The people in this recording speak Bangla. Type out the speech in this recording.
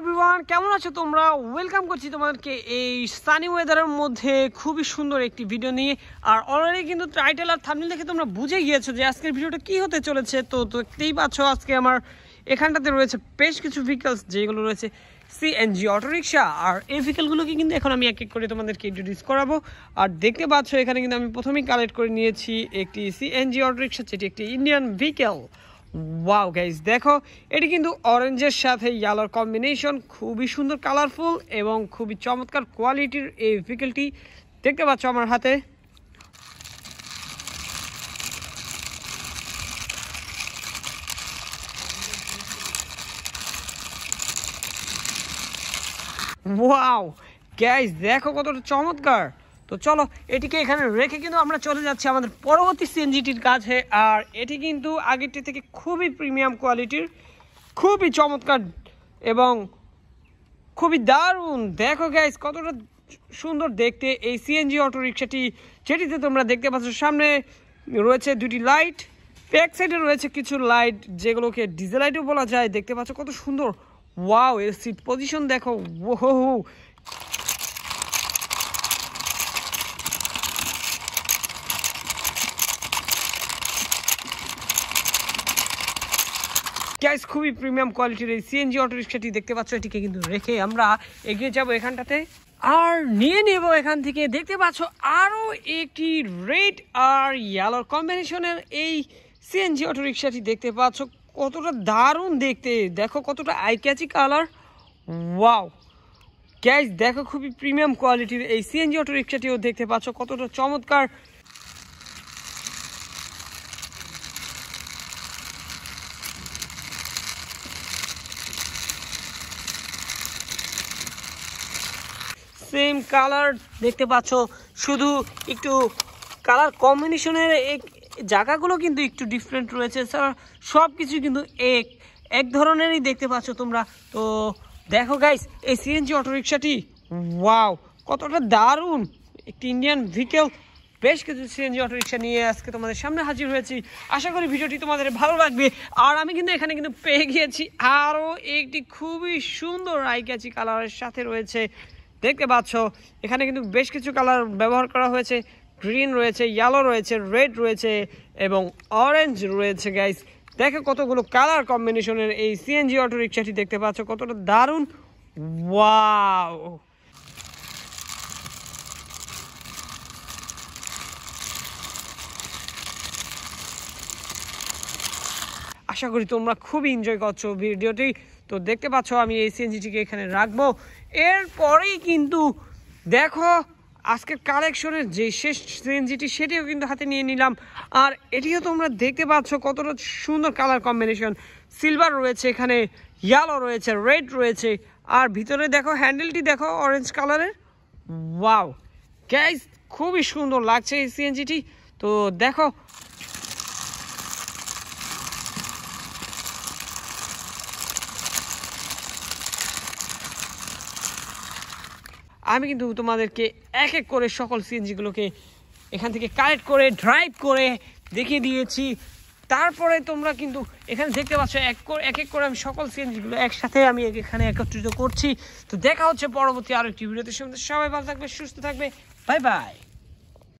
এভরিওয়ান কেমন আছো তোমরা ওয়েলকাম করছি তোমাদেরকে এই সানি ওয়েদারের মধ্যে খুবই সুন্দর একটি ভিডিও নিয়ে আর অলরেডি কিন্তু টাইটেল আর থামনিল দেখে তোমরা বুঝে গিয়েছো যে আজকের ভিডিওটা কি হতে চলেছে তো দেখতেই পাচ্ছ আজকে আমার এখানটাতে রয়েছে বেশ কিছু ভেহিকলস যেগুলো রয়েছে সিএনজি অটোরিকশা আর এই ভেহিকলগুলোকে কিন্তু এখন আমি এক এক করে তোমাদেরকে ইন্ট্রোডিউস করাবো আর দেখতে পাচ্ছ এখানে কিন্তু আমি প্রথমেই কালেক্ট করে নিয়েছি একটি সিএনজি অটোরিকশা যেটি একটি ইন্ডিয়ান ভেহিকেল ওয়াও গাইজ দেখো এটি কিন্তু অরেঞ্জের সাথে ইয়ালোর কম্বিনেশন খুবই সুন্দর কালারফুল এবং খুবই চমৎকার কোয়ালিটির এই ভেহিকেলটি দেখতে পাচ্ছ আমার হাতে ওয়াও গ্যাস দেখো কতটা চমৎকার তো চলো এটিকে এখানে রেখে কিন্তু আমরা চলে যাচ্ছি আমাদের পরবর্তী সিএনজিটির কাছে আর এটি কিন্তু আগেরটি থেকে খুবই প্রিমিয়াম কোয়ালিটির খুবই চমৎকার এবং খুবই দারুণ দেখো গ্যাস কতটা সুন্দর দেখতে এই সিএনজি অটো রিক্সাটি যেটিতে তোমরা দেখতে পাচ্ছ সামনে রয়েছে দুটি লাইট ব্যাক সাইডে রয়েছে কিছু লাইট যেগুলোকে ডিজেল লাইটও বলা যায় দেখতে পাচ্ছ কত সুন্দর ওয়াও এর সিট পজিশন দেখো ও হো গ্যাস খুবই প্রিমিয়াম কোয়ালিটির এই সিএনজি অটো রিক্সাটি দেখতে পাচ্ছ এটিকে কিন্তু রেখে আমরা এগিয়ে যাব এখানটাতে আর নিয়ে নেব এখান থেকে দেখতে পাচ্ছ আরও একটি রেড আর ইয়ালোর কম্বিনেশনের এই সিএনজি অটো রিক্সাটি দেখতে পাচ্ছ কতটা দারুণ দেখতে দেখো কতটা আইক্যাচি কালার ওয়াও গ্যাস দেখো খুবই প্রিমিয়াম কোয়ালিটির এই সিএনজি অটো রিক্সাটিও দেখতে পাচ্ছ কতটা চমৎকার সেম কালার দেখতে পাচ্ছ শুধু একটু কালার কম্বিনেশনের জায়গাগুলো কিন্তু একটু ডিফারেন্ট রয়েছে স্যার সব কিছু কিন্তু এক এক ধরনেরই দেখতে পাচ্ছ তোমরা তো দেখো গাইস এই সিএনজি অটোরিকশাটি ওয়াও কতটা দারুণ একটি ইন্ডিয়ান ভেহিকেল বেশ কিছু সিএনজি অটোরিকশা নিয়ে আজকে তোমাদের সামনে হাজির হয়েছি আশা করি ভিডিওটি তোমাদের ভালো লাগবে আর আমি কিন্তু এখানে কিন্তু পেয়ে গিয়েছি আরও একটি খুবই সুন্দর আইকাচি কালারের সাথে রয়েছে দেখতে পাচ্ছ এখানে কিন্তু বেশ কিছু কালার ব্যবহার করা হয়েছে গ্রিন রয়েছে ইয়েলো রয়েছে রেড রয়েছে এবং অরেঞ্জ রয়েছে গাইস দেখে কতগুলো কালার কম্বিনেশনের এই সিএনজি অটো রিক্সাটি দেখতে পাচ্ছ কতটা দারুণ ওয়াও আশা করি তোমরা খুব এনজয় করছো ভিডিওটি তো দেখতে পাচ্ছ আমি এই সিএনজিটিকে এখানে রাখবো এরপরেই কিন্তু দেখো আজকের কালেকশনের যে শেষ সিএনজিটি সেটিও কিন্তু হাতে নিয়ে নিলাম আর এটিও তোমরা দেখতে পাচ্ছ কতটা সুন্দর কালার কম্বিনেশন সিলভার রয়েছে এখানে ইয়ালো রয়েছে রেড রয়েছে আর ভিতরে দেখো হ্যান্ডেলটি দেখো অরেঞ্জ কালারের ওয়াও গ্যাস খুবই সুন্দর লাগছে এই সিএনজিটি তো দেখো আমি কিন্তু তোমাদেরকে এক এক করে সকল সিএনজিগুলোকে এখান থেকে কালেক্ট করে ড্রাইভ করে দেখিয়ে দিয়েছি তারপরে তোমরা কিন্তু এখানে দেখতে পাচ্ছ এক এক এক করে আমি সকল সিএনজিগুলো একসাথে আমি এখানে একত্রিত করছি তো দেখা হচ্ছে পরবর্তী আরেকটি ভিডিওতে সবাই ভালো থাকবে সুস্থ থাকবে বাই বাই